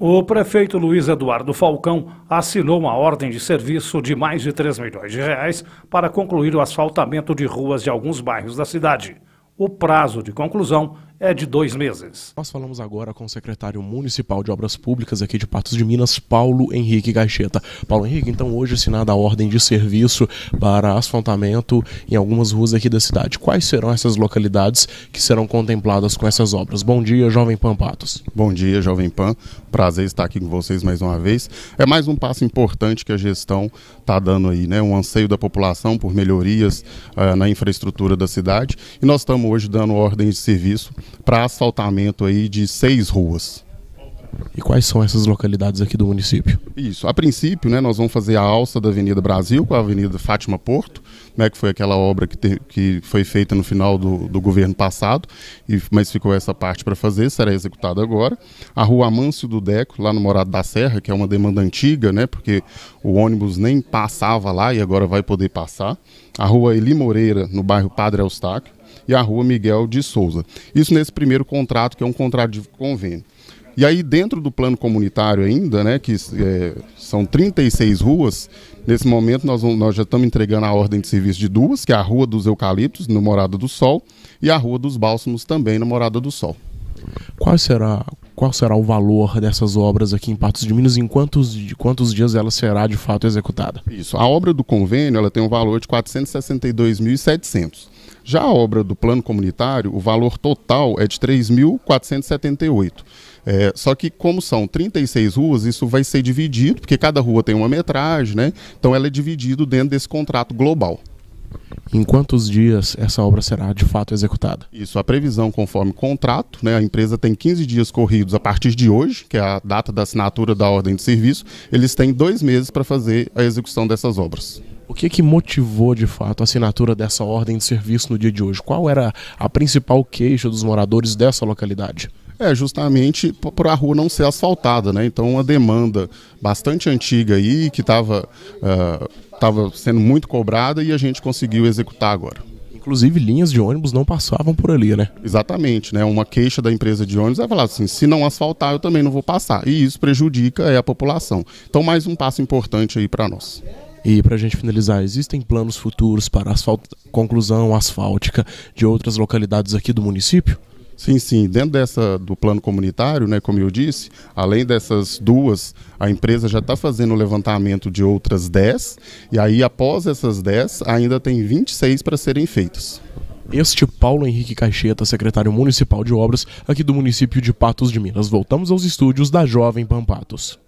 O prefeito Luiz Eduardo Falcão assinou uma ordem de serviço de mais de 3 milhões de reais para concluir o asfaltamento de ruas de alguns bairros da cidade. O prazo de conclusão é de dois meses. Nós falamos agora com o secretário municipal de Obras Públicas aqui de Patos de Minas, Paulo Henrique Gaixeta. Paulo Henrique, então hoje assinada a ordem de serviço para asfaltamento em algumas ruas aqui da cidade. Quais serão essas localidades que serão contempladas com essas obras? Bom dia, Jovem Pan Patos. Bom dia, Jovem Pan. Prazer estar aqui com vocês mais uma vez. É mais um passo importante que a gestão está dando aí, né? Um anseio da população por melhorias uh, na infraestrutura da cidade. E nós estamos hoje dando ordem de serviço para asfaltamento aí de seis ruas. E quais são essas localidades aqui do município? Isso, a princípio, né, nós vamos fazer a alça da Avenida Brasil com a Avenida Fátima Porto, né, que foi aquela obra que, te, que foi feita no final do, do governo passado, e, mas ficou essa parte para fazer, será executada agora. A Rua Amâncio do Deco, lá no Morado da Serra, que é uma demanda antiga, né, porque o ônibus nem passava lá e agora vai poder passar. A Rua Eli Moreira, no bairro Padre Eustáquio e a Rua Miguel de Souza. Isso nesse primeiro contrato, que é um contrato de convênio. E aí, dentro do plano comunitário ainda, né, que é, são 36 ruas, nesse momento nós, nós já estamos entregando a ordem de serviço de duas, que é a Rua dos Eucaliptos, no Morada do Sol, e a Rua dos Bálsamos, também no Morada do Sol. Qual será, qual será o valor dessas obras aqui em Patos de Minas e em quantos, de quantos dias ela será de fato executada? Isso, a obra do convênio ela tem um valor de R$ 462.700. Já a obra do plano comunitário, o valor total é de 3.478. É, só que como são 36 ruas, isso vai ser dividido, porque cada rua tem uma metragem, né? Então ela é dividido dentro desse contrato global. Em quantos dias essa obra será de fato executada? Isso, a previsão conforme contrato, né, a empresa tem 15 dias corridos a partir de hoje, que é a data da assinatura da ordem de serviço, eles têm dois meses para fazer a execução dessas obras. O que que motivou de fato a assinatura dessa ordem de serviço no dia de hoje? Qual era a principal queixa dos moradores dessa localidade? É, justamente por a rua não ser asfaltada, né? Então, uma demanda bastante antiga aí, que estava uh, ah, sendo muito cobrada e a gente conseguiu executar agora. Inclusive, linhas de ônibus não passavam por ali, né? Exatamente, né? Uma queixa da empresa de ônibus é falar assim: se não asfaltar, eu também não vou passar. E isso prejudica é, a população. Então, mais um passo importante aí para nós. E para a gente finalizar, existem planos futuros para asfalt... conclusão asfáltica de outras localidades aqui do município? Sim, sim. Dentro dessa do plano comunitário, né, como eu disse, além dessas duas, a empresa já está fazendo o levantamento de outras 10, e aí após essas 10, ainda tem 26 para serem feitas. Este Paulo Henrique Caixeta, secretário municipal de obras aqui do município de Patos de Minas. Voltamos aos estúdios da Jovem Pampatos.